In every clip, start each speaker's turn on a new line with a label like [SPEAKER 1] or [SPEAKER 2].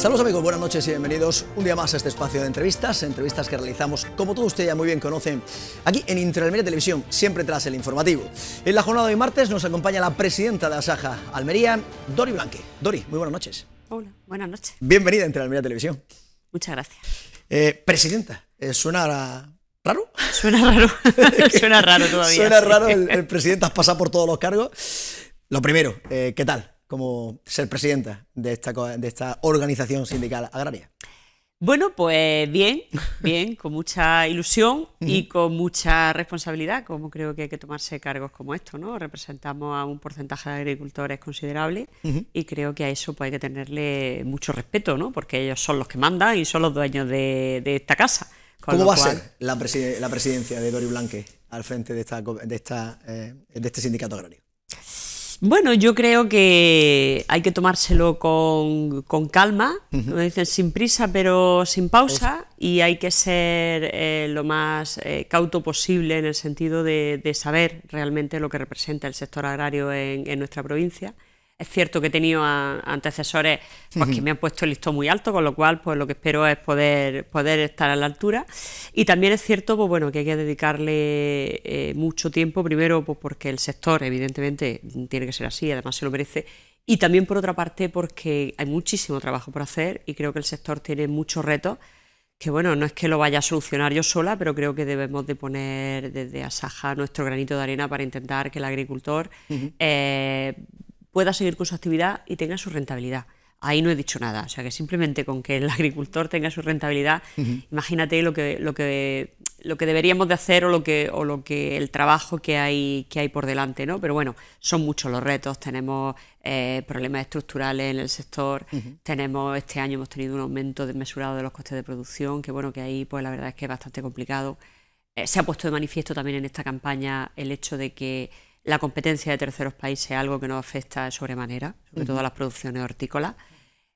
[SPEAKER 1] Saludos amigos, buenas noches y bienvenidos un día más a este espacio de entrevistas, entrevistas que realizamos, como todos ustedes ya muy bien conocen, aquí en Interalmería Televisión, siempre tras el informativo. En la jornada de hoy martes nos acompaña la presidenta de Asaja Almería, Dori Blanque. Dori, muy buenas noches.
[SPEAKER 2] Hola, buenas noches.
[SPEAKER 1] Bienvenida a Interalmería Televisión. Muchas gracias. Eh, presidenta, eh, suena ¿Raro? Suena raro, suena raro todavía. Suena raro, el, presidente has pasado por todos los cargos. Lo primero, eh, ¿qué tal? como ser presidenta de esta, de esta organización sindical agraria?
[SPEAKER 2] Bueno, pues bien, bien, con mucha ilusión y con mucha responsabilidad, como creo que hay que tomarse cargos como esto, ¿no? Representamos a un porcentaje de agricultores considerable y creo que a eso pues hay que tenerle mucho respeto, ¿no? Porque ellos son los que mandan y son los dueños de, esta casa. ¿Cómo va a ser
[SPEAKER 1] la, presidencia de Dori Blanque al frente de, esta, de, eh, de este sindicato agrario?
[SPEAKER 2] Bueno, yo creo que hay que tomárselo con, calma, Me dicen, sin prisa pero sin pausa, y hay que ser eh, lo más eh, cauto posible en el sentido de, saber realmente lo que representa el sector agrario en nuestra provincia es cierto que he tenido antecesores pues, que me han puesto el listón muy alto, con lo cual pues lo que espero es poder, poder estar a la altura. Y también es cierto pues, bueno, que hay que dedicarle eh, mucho tiempo, primero pues, porque el sector evidentemente tiene que ser así, además se lo merece, y también por otra parte porque hay muchísimo trabajo por hacer y creo que el sector tiene muchos retos que bueno, no es que lo vaya a solucionar yo sola, pero creo que debemos de poner desde Asaja nuestro granito de arena para intentar que el agricultor pueda seguir con su actividad y tenga su rentabilidad. Ahí no he dicho nada, o sea que simplemente con que el agricultor tenga su rentabilidad, imagínate lo que, lo, que, lo que deberíamos de hacer o lo que, lo que el trabajo que hay, que hay por delante, ¿no? Pero bueno, son muchos los retos, tenemos eh, problemas estructurales en el sector, tenemos, este año hemos tenido un aumento desmesurado de los costes de producción, que bueno, que ahí pues la verdad es que es bastante complicado. Eh, se ha puesto de manifiesto también en esta campaña el hecho de que la competencia de terceros países es algo que nos afecta de sobremanera, sobre todo a las producciones hortícolas.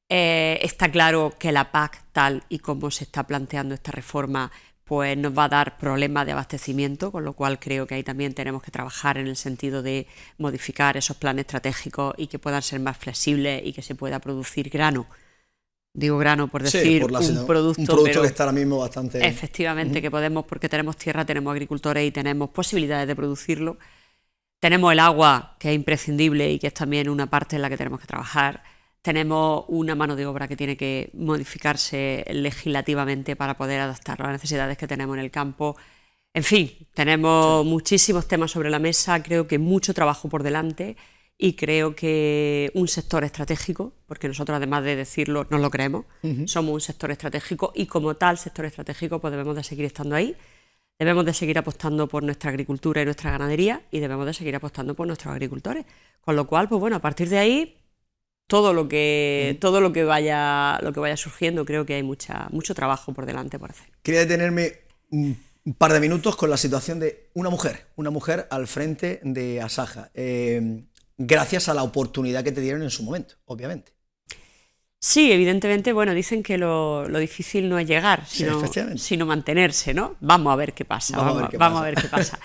[SPEAKER 2] Eh, está claro que la PAC, tal y como se está planteando esta reforma, pues nos va a dar problemas de abastecimiento, con lo cual creo que ahí también tenemos que trabajar en el sentido de modificar esos planes estratégicos y que puedan ser más flexibles y que se pueda producir grano. Digo grano por decir un, producto, que está ahora mismo bastante... Efectivamente, que podemos, porque tenemos tierra, tenemos agricultores y tenemos posibilidades de producirlo. Tenemos el agua, que es imprescindible y que es también una parte en la que tenemos que trabajar. Tenemos una mano de obra que tiene que modificarse legislativamente para poder adaptar las necesidades que tenemos en el campo. En fin, tenemos muchísimos temas sobre la mesa, creo que mucho trabajo por delante y creo que un sector estratégico, porque nosotros además de decirlo, no lo creemos, somos un sector estratégico y como tal sector estratégico pues debemos de seguir estando ahí Debemos de seguir apostando por nuestra agricultura y nuestra ganadería y debemos de seguir apostando por nuestros agricultores. Con lo cual, pues bueno, a partir de ahí, todo lo que, todo lo que vaya, lo que vaya surgiendo, creo que hay mucha, mucho trabajo por delante por hacer.
[SPEAKER 1] Quería detenerme un par de minutos con la situación de una mujer, una mujer al frente de Asaja. Eh, gracias a la oportunidad que te dieron en su momento,
[SPEAKER 2] obviamente. Sí, evidentemente, bueno, dicen que lo, difícil no es llegar, sino, mantenerse, ¿no? Vamos a ver qué pasa, vamos, a, ver qué pasa.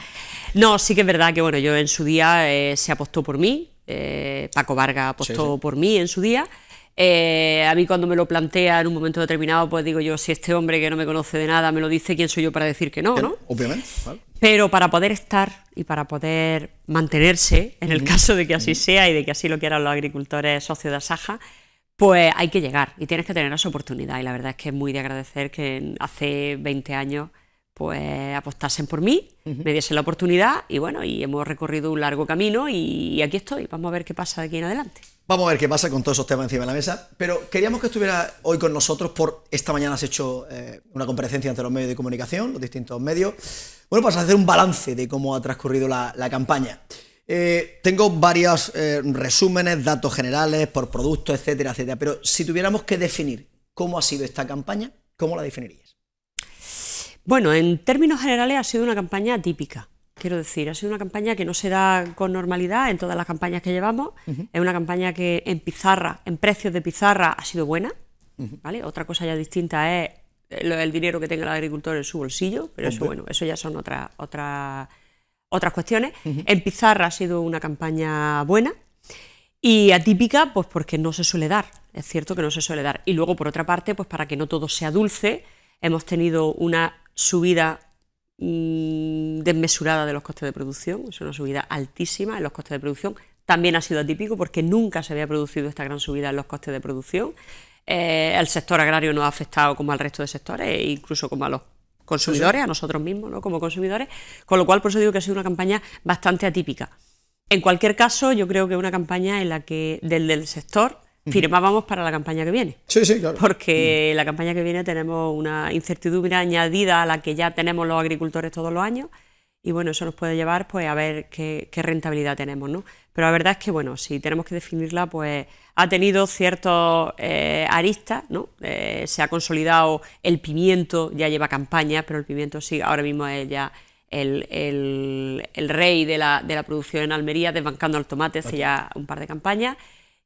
[SPEAKER 2] No, sí que es verdad que, bueno, yo en su día eh, se apostó por mí, eh, Paco Varga apostó por mí en su día. Eh, a mí cuando me lo plantea en un momento determinado, pues digo yo, si este hombre que no me conoce de nada me lo dice, ¿quién soy yo para decir que no? ¿no? Obviamente. Pero para poder estar y para poder mantenerse, en el caso de que así sea y de que así lo quieran los agricultores socios de Asaja, pues hay que llegar y tienes que tener esa oportunidad. Y la verdad es que es muy de agradecer que hace 20 años pues apostasen por mí, me diesen la oportunidad y bueno, y hemos recorrido un largo camino y aquí estoy. Vamos a ver qué pasa de aquí en adelante.
[SPEAKER 1] Vamos a ver qué pasa con todos esos temas encima de la mesa, pero queríamos que estuviera hoy con nosotros por esta mañana has hecho eh, una comparecencia ante los medios de comunicación, los distintos medios. Bueno, para pues hacer un balance de cómo ha transcurrido la campaña. Eh, tengo varios eh, resúmenes, datos generales por producto, etcétera, etcétera. Pero si tuviéramos que definir cómo ha sido esta campaña, ¿cómo la definirías?
[SPEAKER 2] Bueno, en términos generales ha sido una campaña típica, Quiero decir, ha sido una campaña que no se da con normalidad en todas las campañas que llevamos. Es una campaña que en pizarra, en precios de pizarra, ha sido buena. ¿vale? Otra cosa ya distinta es eh, el, dinero que tenga el agricultor en su bolsillo, pero eso, bueno, eso ya son otras otra otras cuestiones. En Pizarra ha sido una campaña buena y atípica, pues porque no se suele dar. Es cierto que no se suele dar. Y luego, por otra parte, pues para que no todo sea dulce, hemos tenido una subida mm, desmesurada de los costes de producción, es una subida altísima en los costes de producción. También ha sido atípico porque nunca se había producido esta gran subida en los costes de producción. Eh, el sector agrario no ha afectado como al resto de sectores, e incluso como a los consumidores, a nosotros mismos ¿no? como consumidores, con lo cual por eso digo que ha sido una campaña bastante atípica. En cualquier caso, yo creo que una campaña en la que del el sector firmábamos para la campaña que viene. Sí, sí, claro. Porque la campaña que viene tenemos una incertidumbre añadida a la que ya tenemos los agricultores todos los años y bueno, eso nos puede llevar pues a ver qué, rentabilidad tenemos, ¿no? Pero la verdad es que bueno, si tenemos que definirla, pues ha tenido ciertos eh, aristas, ¿no? Eh, se ha consolidado el pimiento, ya lleva campañas, pero el pimiento sí, ahora mismo es ya el, rey de la, de la, producción en Almería, desbancando al tomate hace ya un par de campañas.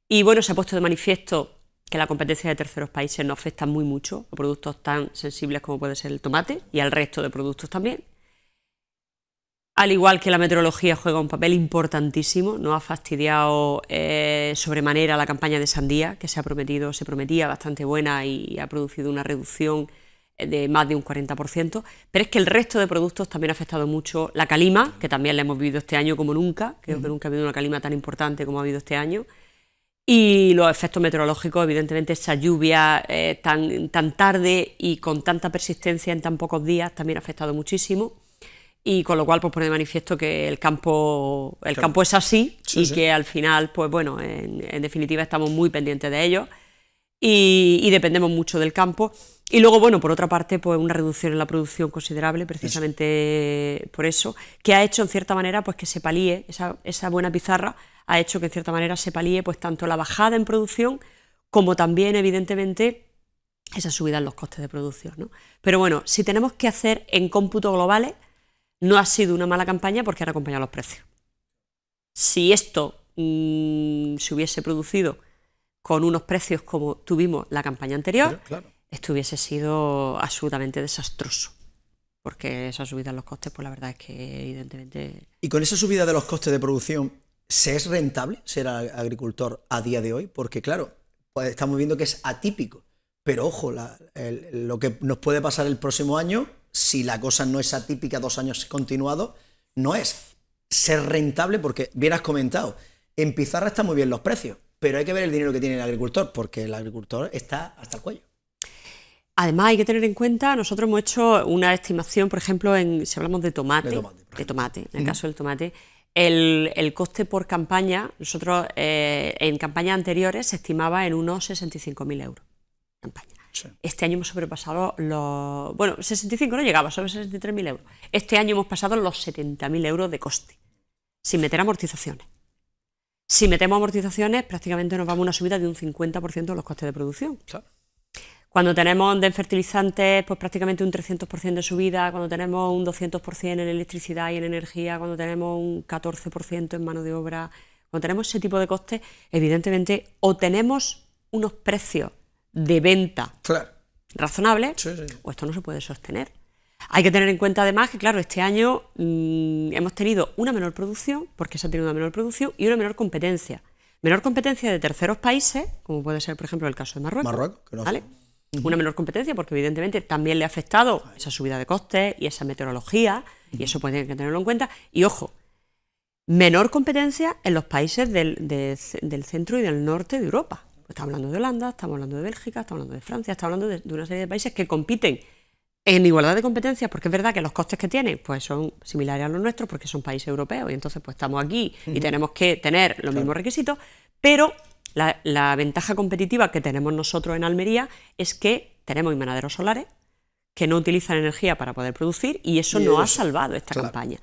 [SPEAKER 2] Y bueno, se ha puesto de manifiesto que la competencia de terceros países no afecta muy mucho a productos tan sensibles como puede ser el tomate y al resto de productos también al igual que la meteorología juega un papel importantísimo, no ha fastidiado eh, sobremanera la campaña de sandía, que se ha prometido, se prometía bastante buena y ha producido una reducción eh, de más de un 40%, pero es que el resto de productos también ha afectado mucho la calima, que también la hemos vivido este año como nunca, creo que nunca ha habido una calima tan importante como ha habido este año, y los efectos meteorológicos, evidentemente esa lluvia eh, tan, tan tarde y con tanta persistencia en tan pocos días también ha afectado muchísimo y con lo cual pues pone de manifiesto que el campo el campo es así y que al final pues bueno en, definitiva estamos muy pendientes de ello y, dependemos mucho del campo y luego bueno por otra parte pues una reducción en la producción considerable precisamente por eso que ha hecho en cierta manera pues que se palíe esa, buena pizarra ha hecho que en cierta manera se palíe pues tanto la bajada en producción como también evidentemente esa subida en los costes de producción. Pero bueno, si tenemos que hacer en cómputo globales, no ha sido una mala campaña porque han acompañado los precios. Si esto mm, se hubiese producido con unos precios como tuvimos la campaña anterior, esto hubiese sido absolutamente desastroso. Porque esa subida de los costes, pues la verdad es que evidentemente... Y con esa
[SPEAKER 1] subida de los costes de producción, ¿se es rentable ser agricultor a día de hoy? Porque claro, pues estamos viendo que es atípico. Pero ojo, lo que nos puede pasar el próximo año si la cosa no es atípica dos años continuado no es ser rentable porque bien has comentado, en pizarra están muy bien los precios, pero hay que ver el dinero que tiene el
[SPEAKER 2] agricultor porque el agricultor está hasta el cuello. Además hay que tener en cuenta, nosotros hemos hecho una estimación, por ejemplo, en, si hablamos de tomate, de tomate, en el caso del tomate, el, el, coste por campaña, nosotros eh, en campañas anteriores se estimaba en unos 65.000 euros. Campaña. Este año hemos sobrepasado los... Bueno, 65 no llegaba, sobre 63.000 euros. Este año hemos pasado los 70.000 euros de coste, sin meter amortizaciones. Si metemos amortizaciones, prácticamente nos vamos a una subida de un 50% de los costes de producción. Cuando tenemos de fertilizantes, pues prácticamente un 300% de subida, cuando tenemos un 200% en electricidad y en energía, cuando tenemos un 14% en mano de obra, cuando tenemos ese tipo de costes, evidentemente o tenemos unos precios de venta razonable, o esto no se puede sostener. Hay que tener en cuenta además que, claro, este año mm, hemos tenido una menor producción, porque se ha tenido una menor producción y una menor competencia. Menor competencia de terceros países, como puede ser, por ejemplo, el caso de Marruecos. ¿vale? Una menor competencia, porque evidentemente también le ha afectado esa subida de costes y esa meteorología, y eso puede que tenerlo en cuenta. Y ojo, menor competencia en los países del centro y del norte de Europa. Estamos hablando de Holanda, estamos hablando de Bélgica, estamos hablando de Francia, estamos hablando de, una serie de países que compiten en igualdad de competencias, porque es verdad que los costes que tienen pues son similares a los nuestros porque son países europeos y entonces pues estamos aquí y tenemos que tener los mismos requisitos, pero la, ventaja competitiva que tenemos nosotros en Almería es que tenemos invernaderos solares que no utilizan energía para poder producir y eso no nos ha salvado esta campaña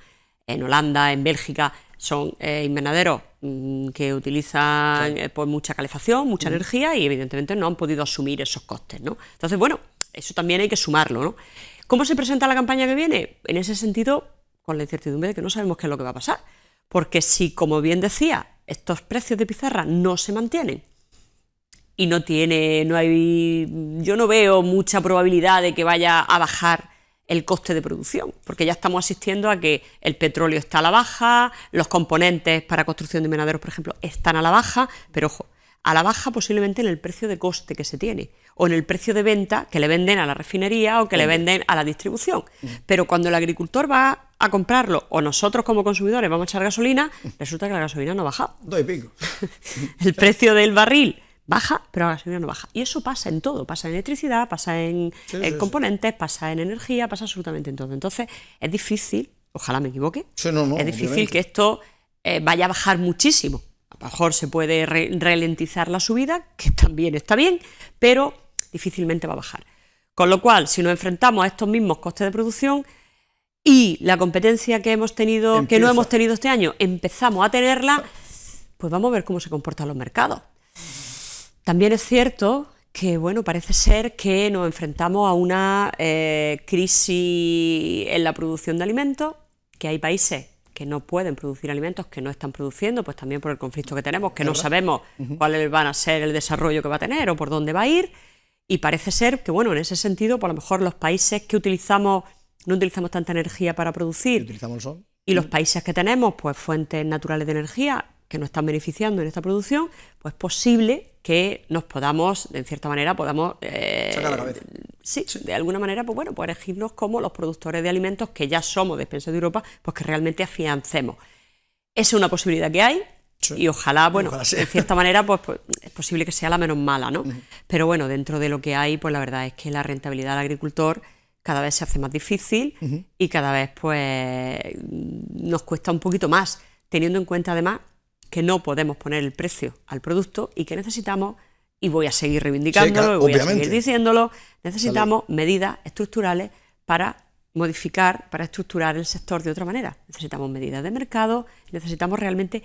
[SPEAKER 2] en Holanda, en Bélgica, son eh, invernaderos mm, que utilizan eh, pues, mucha calefacción, mucha energía y evidentemente no han podido asumir esos costes. ¿no? Entonces, bueno, eso también hay que sumarlo. ¿no? ¿Cómo se presenta la campaña que viene? En ese sentido, con la incertidumbre de que no sabemos qué es lo que va a pasar. Porque si, como bien decía, estos precios de pizarra no se mantienen y no tiene, no hay, yo no veo mucha probabilidad de que vaya a bajar el coste de producción, porque ya estamos asistiendo a que el petróleo está a la baja, los componentes para construcción de menaderos, por ejemplo, están a la baja, pero ojo, a la baja posiblemente en el precio de coste que se tiene o en el precio de venta que le venden a la refinería o que le mm. venden a la distribución. Mm. Pero cuando el agricultor va a comprarlo o nosotros como consumidores vamos a echar gasolina, mm. resulta que la gasolina no ha bajado. Doy pico. el precio del barril baja, pero la gasolina no baja. Y eso pasa en todo, pasa en electricidad, pasa en, componentes, pasa en energía, pasa absolutamente en todo. Entonces es difícil, ojalá me equivoque, es difícil que esto eh, vaya a bajar muchísimo. A lo mejor se puede ralentizar la subida, que también está bien, pero difícilmente va a bajar. Con lo cual, si nos enfrentamos a estos mismos costes de producción y la competencia que hemos tenido, que no hemos tenido este año, empezamos a tenerla, pues vamos a ver cómo se comportan los mercados. También es cierto que bueno, parece ser que nos enfrentamos a una eh, crisis en la producción de alimentos, que hay países que no pueden producir alimentos, que no están produciendo, pues también por el conflicto que tenemos, que no sabemos cuál van a ser el desarrollo que va a tener o por dónde va a ir. Y parece ser que, bueno, en ese sentido, por pues lo mejor los países que utilizamos, no utilizamos tanta energía para producir. Y los países que tenemos, pues fuentes naturales de energía, que nos están beneficiando en esta producción, pues posible que nos podamos, de cierta manera, podamos... Eh, la cabeza. Sí, de alguna manera, pues bueno, pues elegirnos como los productores de alimentos que ya somos de Despensa de Europa, pues que realmente afiancemos. Esa es una posibilidad que hay, Y ojalá, bueno, de cierta manera, pues, pues, es posible que sea la menos mala, ¿no? Pero bueno, dentro de lo que hay, pues la verdad es que la rentabilidad del agricultor cada vez se hace más difícil y cada vez, pues, nos cuesta un poquito más, teniendo en cuenta además que no podemos poner el precio al producto y que necesitamos, y voy a seguir reivindicándolo, y voy a seguir diciéndolo, necesitamos medidas estructurales para modificar, para estructurar el sector de otra manera. Necesitamos medidas de mercado, necesitamos realmente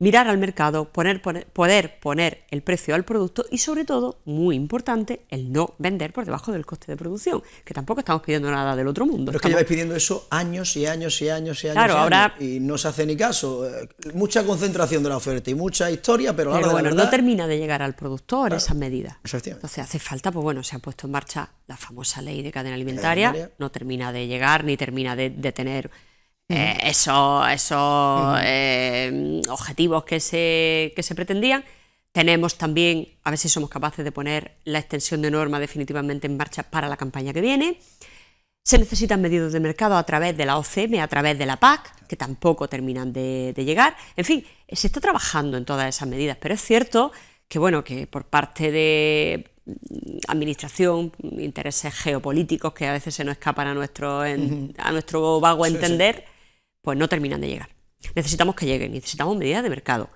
[SPEAKER 2] mirar al mercado, poner, poder poner el precio al producto y sobre todo, muy importante, el no vender por debajo del coste de producción, que tampoco estamos pidiendo nada del otro mundo. Pero es que lleváis pidiendo eso años y años y años y años. y ahora... y no se hace ni
[SPEAKER 1] caso. Eh, mucha concentración de la oferta y mucha historia, pero, la bueno, no
[SPEAKER 2] termina de llegar al productor esas medidas. Entonces hace falta, pues bueno, se ha puesto en marcha la famosa ley de cadena alimentaria, no termina de llegar ni termina de, de tener eh, esos, eh, objetivos que se, que se pretendían. Tenemos también, a ver si somos capaces de poner la extensión de norma definitivamente en marcha para la campaña que viene. Se necesitan medidas de mercado a través de la OCM, a través de la PAC, que tampoco terminan de, llegar. En fin, se está trabajando en todas esas medidas, pero es cierto que, bueno, que por parte de mm, administración, intereses geopolíticos que a veces se nos escapan a nuestro, a nuestro vago entender, pues no terminan de llegar. Necesitamos que lleguen, necesitamos medidas de mercado.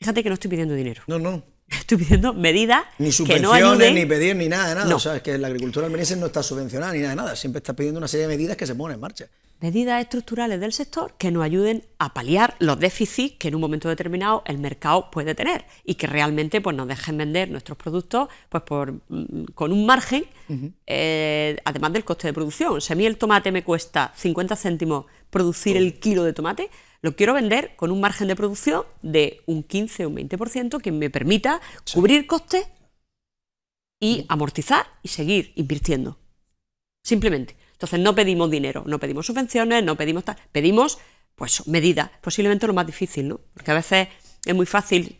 [SPEAKER 2] Fíjate que no estoy pidiendo dinero. No, no. Estoy pidiendo medidas. Ni subvenciones, que no ayuden. ni pedir, ni
[SPEAKER 1] nada de nada. es que la agricultura almeriense no está subvencionada ni nada de nada. Siempre está
[SPEAKER 2] pidiendo una serie de medidas que se pongan en marcha medidas estructurales del sector que nos ayuden a paliar los déficits que en un momento determinado el mercado puede tener y que realmente pues, nos dejen vender nuestros productos pues, por, mm, con un margen, eh, además del coste de producción. Si a mí el tomate me cuesta 50 céntimos producir el kilo de tomate, lo quiero vender con un margen de producción de un 15 o un 20% que me permita cubrir costes y amortizar y seguir invirtiendo. Simplemente. Entonces no pedimos dinero, no pedimos subvenciones, no pedimos tal, pedimos pues medidas, posiblemente lo más difícil, ¿no? Porque a veces es muy fácil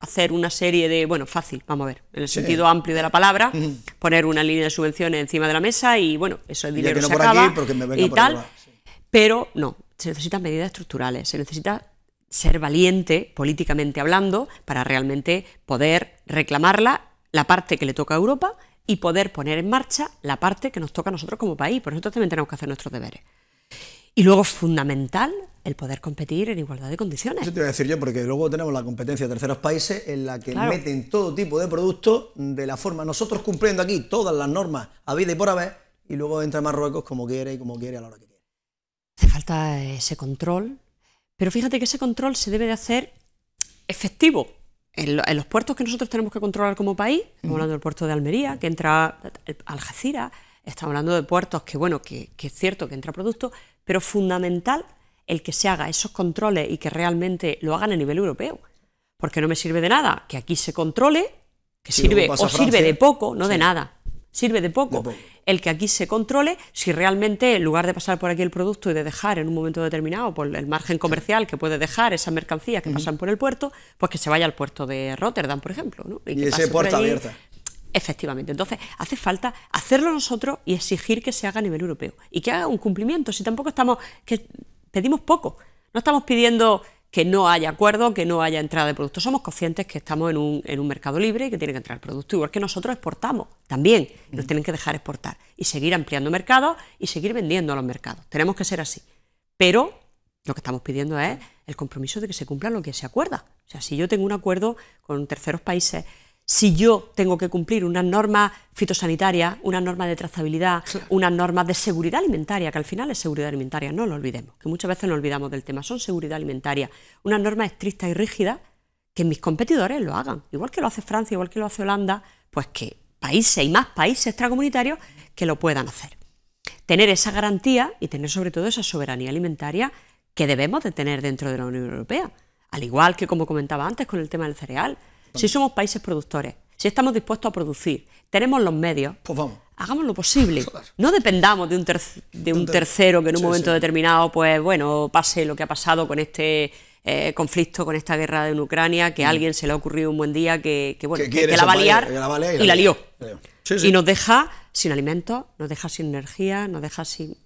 [SPEAKER 2] hacer una serie de, bueno, fácil, vamos a ver, en el sentido amplio de la palabra, poner una línea de subvenciones encima de la mesa y bueno, eso es dinero que se por y tal, pero no, se necesitan medidas estructurales, se necesita ser valiente políticamente hablando para realmente poder reclamarla la parte que le toca a Europa y poder poner en marcha la parte que nos toca a nosotros como país. Por nosotros también tenemos que hacer nuestros deberes. Y luego es fundamental el poder competir en igualdad de condiciones.
[SPEAKER 1] Eso te voy a decir yo, porque luego tenemos la competencia de terceros países en la que meten todo tipo de productos de la forma, nosotros cumpliendo aquí todas las normas a vida y por haber, y luego entra Marruecos
[SPEAKER 2] como quiere y como quiere a la hora que quiere. Hace falta ese control, pero fíjate que ese control se debe de hacer efectivo, en, los puertos que nosotros tenemos que controlar como país, estamos hablando del puerto de Almería, que entra eh, Algeciras, estamos hablando de puertos que, bueno, que, es cierto que entra producto, pero fundamental el que se haga esos controles y que realmente lo hagan a nivel europeo. Porque no me sirve de nada que aquí se controle,
[SPEAKER 1] que sirve o sirve de poco, no de nada
[SPEAKER 2] sirve de poco. El que aquí se controle, si realmente en lugar de pasar por aquí el producto y de dejar en un momento determinado por el margen comercial que puede dejar esas mercancías que pasan por el puerto, pues que se vaya al puerto de Rotterdam, por ejemplo. Y, ese abierta. Efectivamente. Entonces, hace falta hacerlo nosotros y exigir que se haga a nivel europeo y que haga un cumplimiento. Si tampoco estamos. que pedimos poco. No estamos pidiendo que no haya acuerdo, que no haya entrada de productos. Somos conscientes que estamos en un, mercado libre y que tiene que entrar producto, igual que nosotros exportamos también, nos tienen que dejar exportar y seguir ampliando mercados y seguir vendiendo a los mercados. Tenemos que ser así. Pero lo que estamos pidiendo es el compromiso de que se cumpla lo que se acuerda. O sea, si yo tengo un acuerdo con terceros países si yo tengo que cumplir unas normas fitosanitarias, una norma de trazabilidad, unas normas de seguridad alimentaria, que al final es seguridad alimentaria, no lo olvidemos, que muchas veces nos olvidamos del tema, son seguridad alimentaria, unas normas estrictas y rígidas que mis competidores lo hagan, igual que lo hace Francia, igual que lo hace Holanda, pues que países y más países extracomunitarios que lo puedan hacer. Tener esa garantía y tener sobre todo esa soberanía alimentaria que debemos de tener dentro de la Unión Europea, al igual que como comentaba antes con el tema del cereal, si somos países productores, si estamos dispuestos a producir, tenemos los medios, pues hagamos lo posible. No dependamos de un, de un tercero que en un momento determinado, pues bueno, pase lo que ha pasado con este eh, conflicto, con esta guerra en Ucrania, que a mm. alguien se le ha ocurrido un buen día que, bueno, la va a liar y la, la lió. Y nos deja sin alimentos, nos deja sin energía, nos deja sin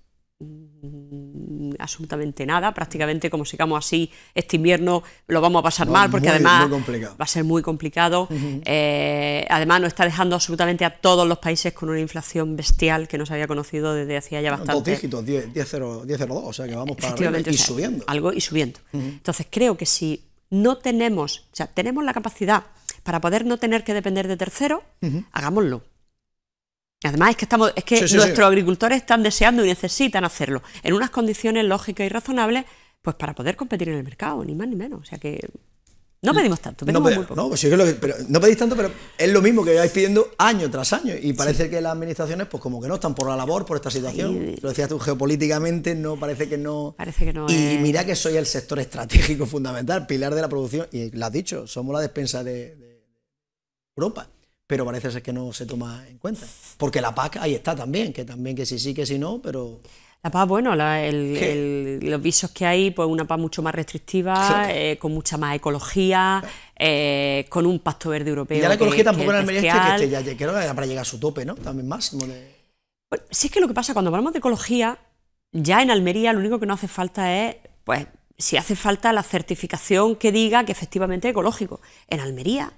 [SPEAKER 2] absolutamente nada, prácticamente como sigamos así, este invierno lo vamos a pasar mal porque además va a ser muy complicado. Eh, además nos está dejando absolutamente a todos los países con una inflación bestial que no se había conocido desde hacía ya bastante. Dos dígitos,
[SPEAKER 1] 10,02, o sea que vamos para y subiendo.
[SPEAKER 2] Algo y subiendo. Entonces creo que si no tenemos, o sea, tenemos la capacidad para poder no tener que depender de tercero, hagámoslo. Además, es que, estamos, es que nuestros agricultores están deseando y necesitan hacerlo en unas condiciones lógicas y razonables, pues para poder competir en el mercado, ni más ni menos. O sea que no pedimos tanto, no, No,
[SPEAKER 1] pedís tanto, pero es lo mismo que vais pidiendo año tras año. Y parece que las administraciones, pues como que no están por la labor, por esta situación. lo decías tú, geopolíticamente, no parece que no. Y mira que soy el sector estratégico fundamental, pilar de la producción. Y lo has dicho, somos la despensa de Europa pero parece ser que no se toma en cuenta. Porque la PAC ahí está también, que también que sí, sí, que sí, no, pero...
[SPEAKER 2] La PAC, bueno, los visos que hay, pues una PAC mucho más restrictiva, eh, con mucha más ecología, eh, con un pacto verde europeo. ya la ecología tampoco en Almería que, este ya, creo que para llegar a su tope, ¿no? También máximo. si es que lo que pasa, cuando hablamos de ecología, ya en Almería lo único que no hace falta es, pues, si hace falta la certificación que diga que efectivamente es ecológico. En Almería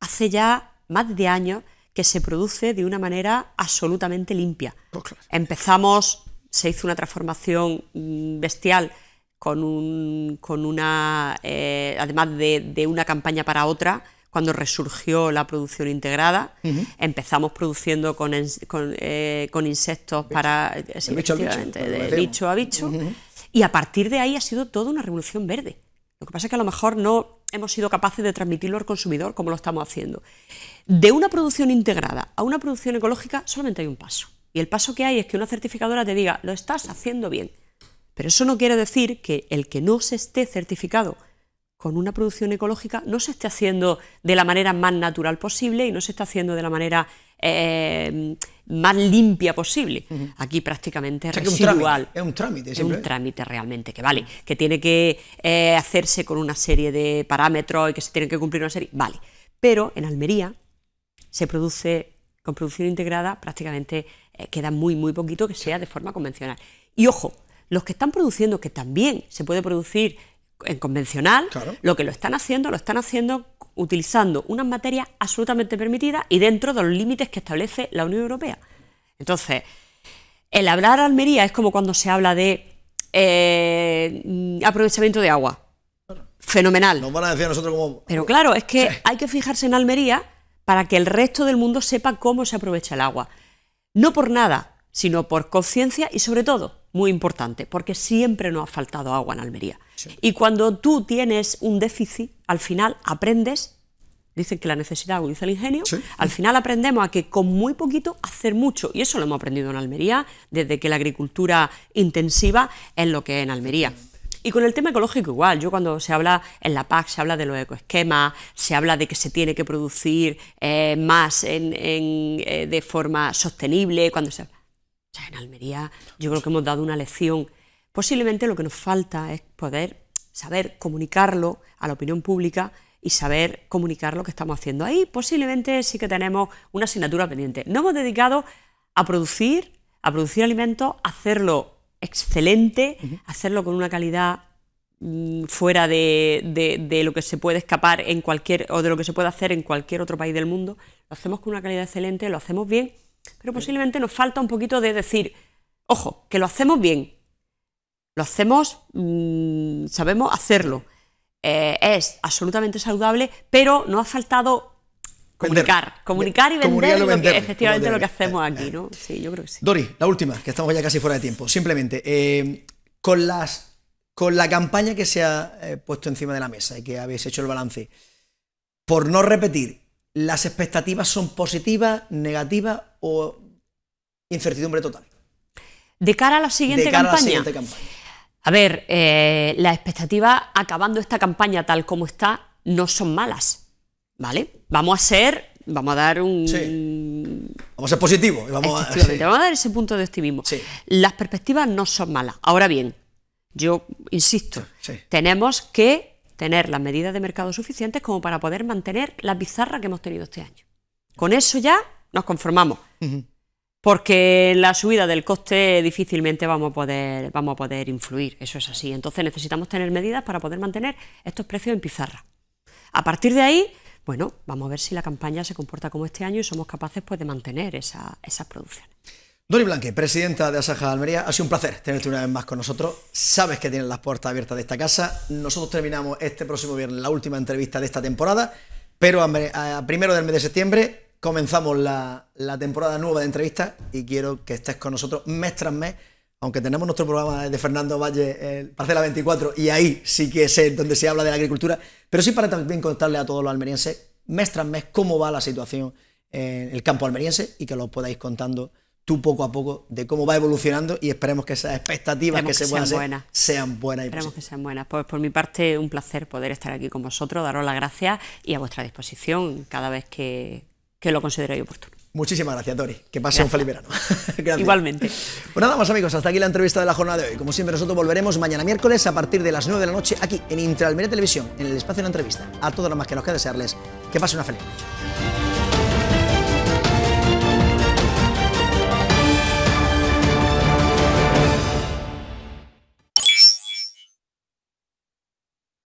[SPEAKER 2] hace ya más de años que se produce de una manera absolutamente limpia. Pues empezamos, se hizo una transformación mm, bestial con, un, con una, eh, además de, una campaña para otra, cuando resurgió la producción integrada, empezamos produciendo con, eh, con, insectos para... Sí, bicho, De, bicho a bicho. Y a partir de ahí ha sido toda una revolución verde. Lo que pasa es que a lo mejor no hemos sido capaces de transmitirlo al consumidor como lo estamos haciendo. De una producción integrada a una producción ecológica solamente hay un paso. Y el paso que hay es que una certificadora te diga, lo estás haciendo bien. Pero eso no quiere decir que el que no se esté certificado con una producción ecológica no se esté haciendo de la manera más natural posible y no se está haciendo de la manera eh, más limpia posible. Aquí prácticamente es un trámite, es un trámite, es un trámite realmente que vale, que tiene que eh, hacerse con una serie de parámetros y que se tiene que cumplir una serie, vale. Pero en Almería se produce con producción integrada prácticamente eh, queda muy muy poquito que sea de forma convencional. Y ojo, los que están produciendo que también se puede producir en convencional, lo que lo están haciendo, lo están haciendo utilizando unas materias absolutamente permitidas y dentro de los límites que establece la Unión Europea. Entonces, el hablar Almería es como cuando se habla de eh, aprovechamiento de agua. Fenomenal. Pero claro, es que hay que fijarse en Almería para que el resto del mundo sepa cómo se aprovecha el agua. No por nada, sino por conciencia y sobre todo, muy importante, porque siempre nos ha faltado agua en Almería. Y cuando tú tienes un déficit, al final aprendes, dicen que la necesidad agudiza el ingenio, al final aprendemos a que con muy poquito hacer mucho. Y eso lo hemos aprendido en Almería, desde que la agricultura intensiva es lo que es en Almería. Y con el tema ecológico igual, yo cuando se habla en la PAC, se habla de los ecoesquemas, se habla de que se tiene que producir eh, más eh, de forma sostenible, cuando se en Almería yo creo que hemos dado una lección. Posiblemente lo que nos falta es poder saber comunicarlo a la opinión pública y saber comunicar lo que estamos haciendo. Ahí posiblemente sí que tenemos una asignatura pendiente. No hemos dedicado a producir, a producir alimentos, hacerlo excelente, hacerlo con una calidad mm, fuera de, de, lo que se puede escapar en cualquier o de lo que se puede hacer en cualquier otro país del mundo. Lo hacemos con una calidad excelente, lo hacemos bien pero posiblemente nos falta un poquito de decir, ojo, que lo hacemos bien, lo hacemos, mm, sabemos hacerlo, eh, es absolutamente saludable, pero nos ha faltado comunicar, comunicar y vender, efectivamente lo, que hacemos aquí, ¿no? Sí, yo creo
[SPEAKER 1] Dori, la última, que estamos ya casi fuera de tiempo. Simplemente, eh, con, las, con la campaña que se ha eh, puesto encima de la mesa y que habéis hecho el balance, por no repetir las expectativas son
[SPEAKER 2] positivas, negativas o incertidumbre total. De cara a la siguiente, campaña, a, ver, eh, las expectativas acabando esta campaña tal como está no son malas, ¿vale? Vamos a ser, vamos a dar un...
[SPEAKER 1] Vamos a ser positivos. Vamos, a, vamos
[SPEAKER 2] a dar ese punto de optimismo. Las perspectivas no son malas. Ahora bien, yo insisto, tenemos que tener las medidas de mercado suficientes como para poder mantener la pizarra que hemos tenido este año. Con eso ya nos conformamos. Porque en Porque la subida del coste difícilmente vamos a, poder, vamos a poder influir, eso es así. Entonces necesitamos tener medidas para poder mantener estos precios en pizarra. A partir de ahí, bueno, vamos a ver si la campaña se comporta como este año y somos capaces pues, de mantener esas producciones.
[SPEAKER 1] Dori Blanque, presidenta de Asaja Almería, ha sido un placer tenerte una vez más con nosotros. Sabes que tienes las puertas abiertas de esta casa. Nosotros terminamos este próximo viernes la última entrevista de esta temporada, pero a, primero del mes de septiembre comenzamos la, temporada nueva de entrevistas y quiero que estés con nosotros mes tras mes aunque tenemos nuestro programa de Fernando Valle, Parcela 24, y ahí sí que es donde se habla de la agricultura, pero sí para también contarle a todos los almerienses mes tras mes cómo va la situación en el campo almeriense y que lo podáis contando tú poco a poco de cómo va evolucionando y esperemos que esas expectativas que, se puedan sean buenas.
[SPEAKER 2] sean buenas. esperemos que sean buenas. Pues por mi parte, un placer poder estar aquí con vosotros, daros las gracias y a vuestra disposición cada vez que, que lo consideréis oportuno.
[SPEAKER 1] Muchísimas gracias, Tori. Que pase un feliz verano.
[SPEAKER 2] Igualmente. Pues nada más, amigos, hasta
[SPEAKER 1] aquí la entrevista de la jornada de hoy. Como siempre, nosotros volveremos mañana miércoles a partir de las 9 de la noche aquí en Intralmería Televisión, en el espacio de la entrevista. A todos los más que nos queda desearles que pase una feliz